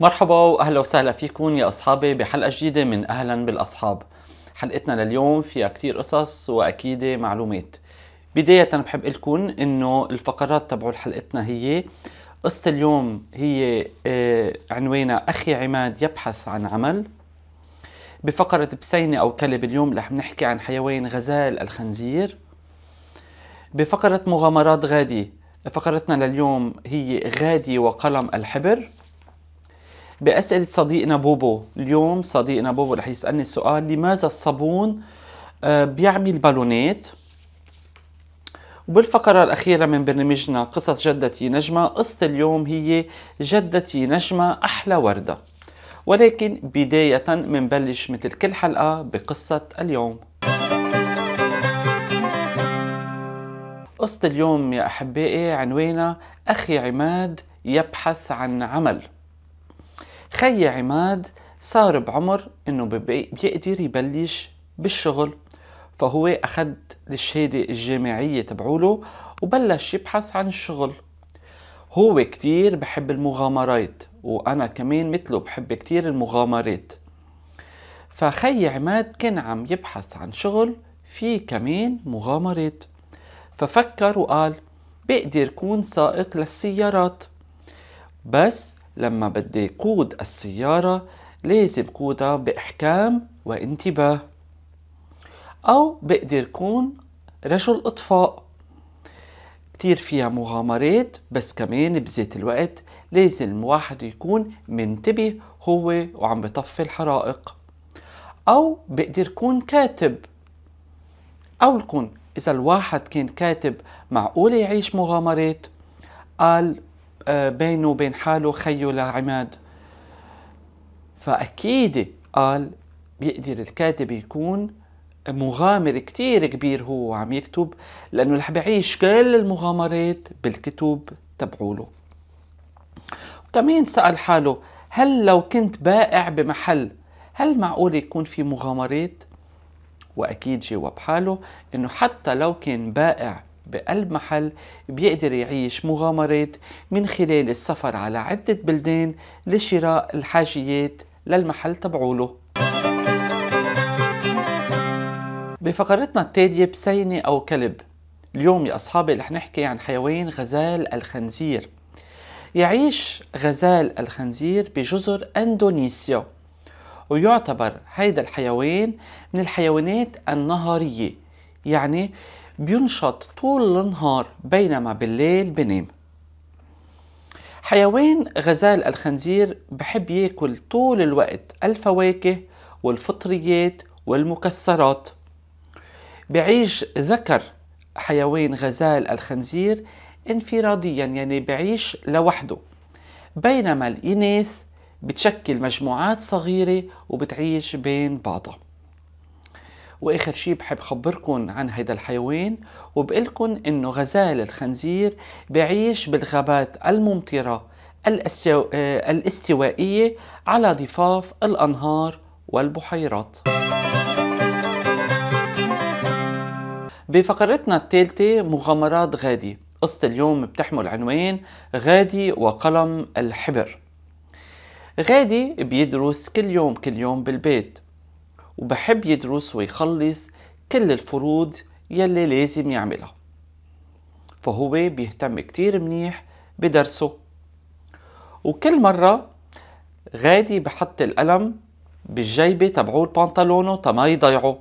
مرحبا واهلا وسهلا فيكم يا اصحابي بحلقه جديده من اهلا بالاصحاب حلقتنا لليوم فيها كتير قصص واكيد معلومات بدايه بحب لكم انه الفقرات تبعوا حلقتنا هي قصة اليوم هي آه، عنوانها أخي عماد يبحث عن عمل بفقرة بسينة أو كلب اليوم رح نحكي عن حيوان غزال الخنزير بفقرة مغامرات غادي فقرتنا لليوم هي غادي وقلم الحبر بأسئلة صديقنا بوبو اليوم صديقنا بوبو رح يسألني السؤال لماذا الصابون آه، بيعمل بالونات وبالفقرة الأخيرة من برنامجنا قصص جدتي نجمة قصة اليوم هي جدتي نجمة أحلى وردة ولكن بداية منبلش مثل كل حلقة بقصة اليوم قصة اليوم يا أحبائي عنوانها أخي عماد يبحث عن عمل خي عماد صار بعمر انه بيقدر يبلش بالشغل فهو اخد الشهادة الجامعية تبعوله وبلش يبحث عن الشغل هو كتير بحب المغامرات وانا كمان مثله بحب كتير المغامرات فخي عماد كان عم يبحث عن شغل في كمان مغامرات ففكر وقال بقدر كون سائق للسيارات بس لما بدي قود السيارة لازم قودها بإحكام وانتباه أو بقدر كون رجل إطفاء كتير فيها مغامرات بس كمان بذات الوقت لازم الواحد يكون منتبه هو وعم بطفي الحرائق أو بقدر كون كاتب أو لكون إذا الواحد كان كاتب معقول يعيش مغامرات قال آه، بينه وبين حاله خيه لعماد فأكيد قال بيقدر الكاتب يكون مغامر كتير كبير هو عم يكتب لأنه رح بيعيش كل المغامرات بالكتب تبعوله وكمان سأل حاله هل لو كنت بائع بمحل هل معقول يكون في مغامرات؟ وأكيد جاوب حاله إنه حتى لو كان بائع بقلب محل بيقدر يعيش مغامرات من خلال السفر على عدة بلدان لشراء الحاجيات للمحل تبعوله بفقرتنا التالية بسينة أو كلب اليوم يا أصحابي رح نحكي عن حيوان غزال الخنزير يعيش غزال الخنزير بجزر أندونيسيا ويعتبر هيدا الحيوان من الحيوانات النهارية يعني بينشط طول النهار بينما بالليل بنام حيوان غزال الخنزير بحب ياكل طول الوقت الفواكه والفطريات والمكسرات بعيش ذكر حيوان غزال الخنزير انفراديا يعني بعيش لوحده بينما الإناث بتشكل مجموعات صغيرة وبتعيش بين بعضها واخر شيء بحب خبركن عن هيدا الحيوان وبقلكن انه غزال الخنزير بعيش بالغابات الممطره آه، الاستوائيه على ضفاف الانهار والبحيرات بفقرتنا الثالثه مغامرات غادي قصة اليوم بتحمل عنوان غادي وقلم الحبر غادي بيدرس كل يوم كل يوم بالبيت وبحب يدرس ويخلص كل الفروض يلي لازم يعملها فهو بيهتم كتير منيح بدرسه وكل مرة غادي بحط القلم بالجيبة تبعو البنطلونه تما يضيعه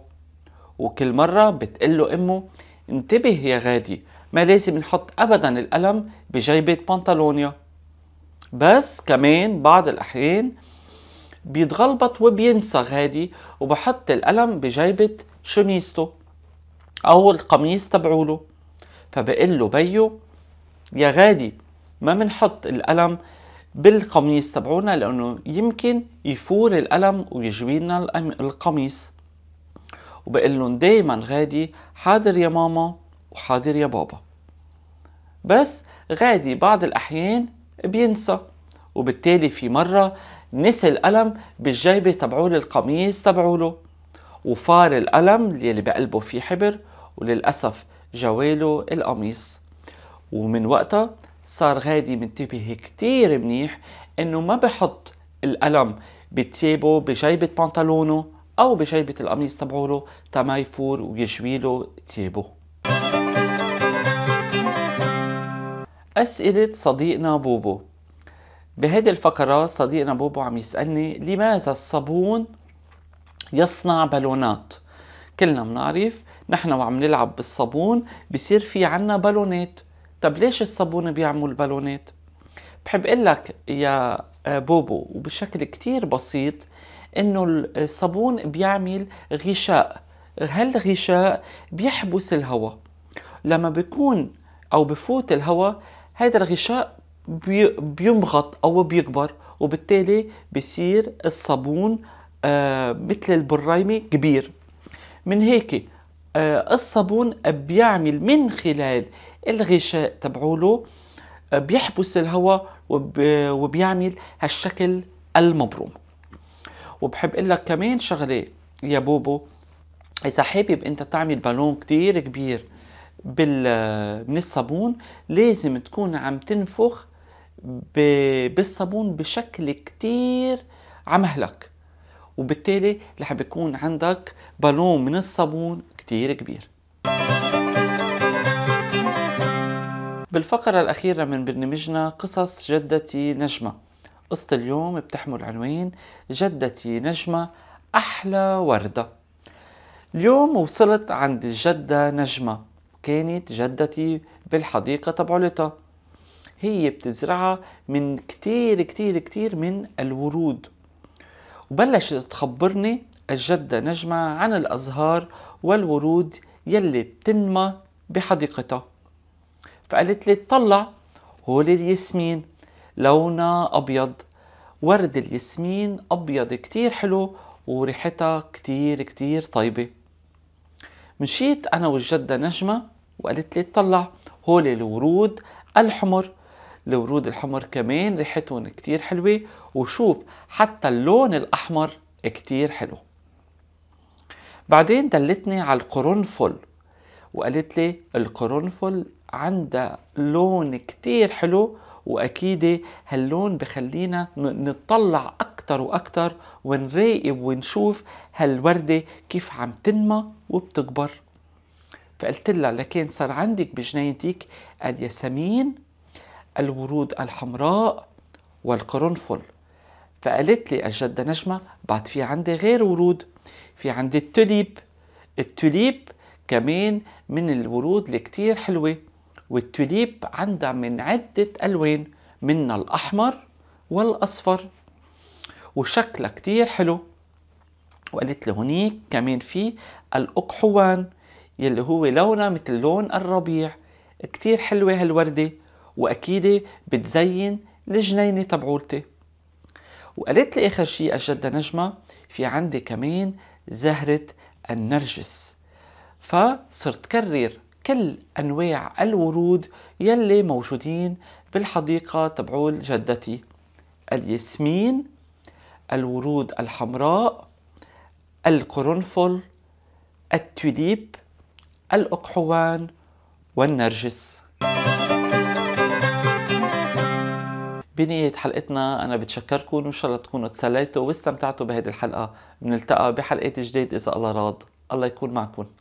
وكل مرة بتقله أمه انتبه يا غادي ما لازم نحط أبدا القلم بجيبة بنطلونيا بس كمان بعض الأحيان بيتغلبط وبينسغ هادي وبحط القلم بجيبة شميسته أو القميص تبعوله فبقول له بيو يا غادي ما بنحط القلم بالقميص تبعونا لأنه يمكن يفور القلم ويجوينا القميص وبقول لهم دايما غادي حاضر يا ماما وحاضر يا بابا بس غادي بعض الأحيان بينسى وبالتالي في مرة نسي القلم بالجيبة تبعول القميص تبعوله وفار القلم يلي بقلبه فيه حبر وللأسف جواله القميص ومن وقتها صار غادي منتبه كتير منيح انه ما بحط القلم بتيبه بجيبة بنطلونه او بجيبة القميص تبعوله تا ما يفور ويجويله تيبه أسئلة صديقنا بوبو بهذه الفقرة صديقنا بوبو عم يسألني لماذا الصابون يصنع بالونات كلنا بنعرف نحن وعم نلعب بالصابون بصير في عنا بالونات طب ليش الصابون بيعمل بالونات بحب اقول لك يا آه، بوبو وبشكل كتير بسيط انه الصابون بيعمل غشاء هالغشاء بيحبس الهواء لما بيكون او بفوت الهواء هذا الغشاء بيمغط او بيكبر وبالتالي بصير الصابون آه، مثل البرايمه كبير من هيك آه، الصابون بيعمل من خلال الغشاء تبعوله آه، بيحبس الهواء وبيعمل هالشكل المبروم وبحب اقول لك كمان شغله يا بوبو اذا حابب انت تعمل بالون كتير كبير بال من الصابون لازم تكون عم تنفخ بالصابون بشكل كتير عمهلك وبالتالي رح بيكون عندك بالون من الصابون كتير كبير بالفقرة الأخيرة من برنامجنا قصص جدتي نجمة قصة اليوم بتحمل عنوان جدتي نجمة أحلى وردة اليوم وصلت عند الجدة نجمة كانت جدتي بالحديقة تبعولتها هي بتزرعها من كتير كتير كتير من الورود وبلشت تخبرني الجدة نجمة عن الأزهار والورود يلي بتنمى بحديقتها فقالت لي اطلع هول الياسمين لونها أبيض ورد الياسمين أبيض كتير حلو وريحتها كتير كتير طيبة مشيت أنا والجدة نجمة وقالت لي اطلع هول الورود الحمر الورود الحمر كمان ريحتهم كتير حلوة وشوف حتى اللون الأحمر كتير حلو بعدين دلتني على القرنفل وقالت لي القرنفل عندها لون كتير حلو واكيد هاللون بخلينا نطلع اكتر واكتر ونراقب ونشوف هالورده كيف عم تنمى وبتكبر فقلت لها لكن صار عندك بجنينتك الياسمين الورود الحمراء والقرنفل فقالت لي الجدة نجمة بعد في عندي غير ورود في عندي التوليب التوليب كمان من الورود اللي كتير حلوة والتوليب عندها من عدة ألوان من الأحمر والأصفر وشكلها كتير حلو وقالت لي هنيك كمان في الأقحوان يلي هو لونها مثل لون الربيع كتير حلوة هالوردة وأكيد بتزين الجنينة تبعولتي وقالت لي آخر شي أجدة نجمة في عندي كمان زهرة النرجس فصرت كرر كل أنواع الورود يلي موجودين بالحديقة تبعول جدتي الياسمين الورود الحمراء القرنفل التوليب الأقحوان والنرجس بنية حلقتنا أنا بتشكركم وإن شاء الله تكونوا تسليتوا واستمتعتوا بهذه الحلقة بنلتقى بحلقات جديد إذا الله راد الله يكون معكم